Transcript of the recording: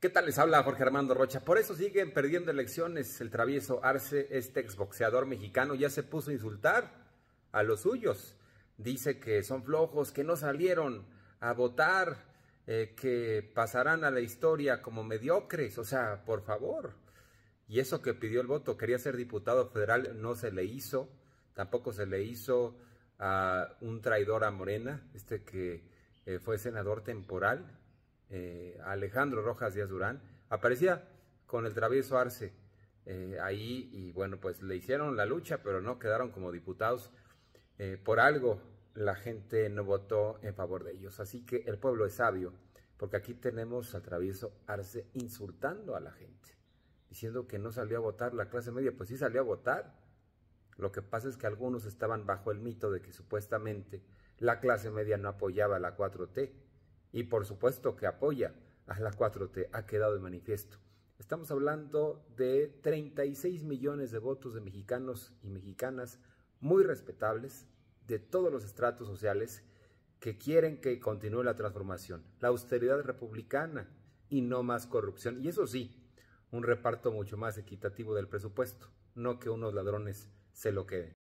¿Qué tal les habla Jorge Armando Rocha? Por eso siguen perdiendo elecciones. El travieso Arce, este exboxeador mexicano, ya se puso a insultar a los suyos. Dice que son flojos, que no salieron a votar, eh, que pasarán a la historia como mediocres. O sea, por favor. Y eso que pidió el voto, quería ser diputado federal, no se le hizo. Tampoco se le hizo a un traidor a Morena, este que eh, fue senador temporal eh, Alejandro Rojas Díaz Durán, aparecía con el travieso Arce eh, ahí y bueno, pues le hicieron la lucha, pero no quedaron como diputados. Eh, por algo la gente no votó en favor de ellos. Así que el pueblo es sabio, porque aquí tenemos al travieso Arce insultando a la gente, diciendo que no salió a votar la clase media, pues sí salió a votar. Lo que pasa es que algunos estaban bajo el mito de que supuestamente la clase media no apoyaba la 4T y por supuesto que apoya a la 4T, ha quedado de manifiesto. Estamos hablando de 36 millones de votos de mexicanos y mexicanas muy respetables de todos los estratos sociales que quieren que continúe la transformación, la austeridad republicana y no más corrupción. Y eso sí, un reparto mucho más equitativo del presupuesto, no que unos ladrones se lo queden.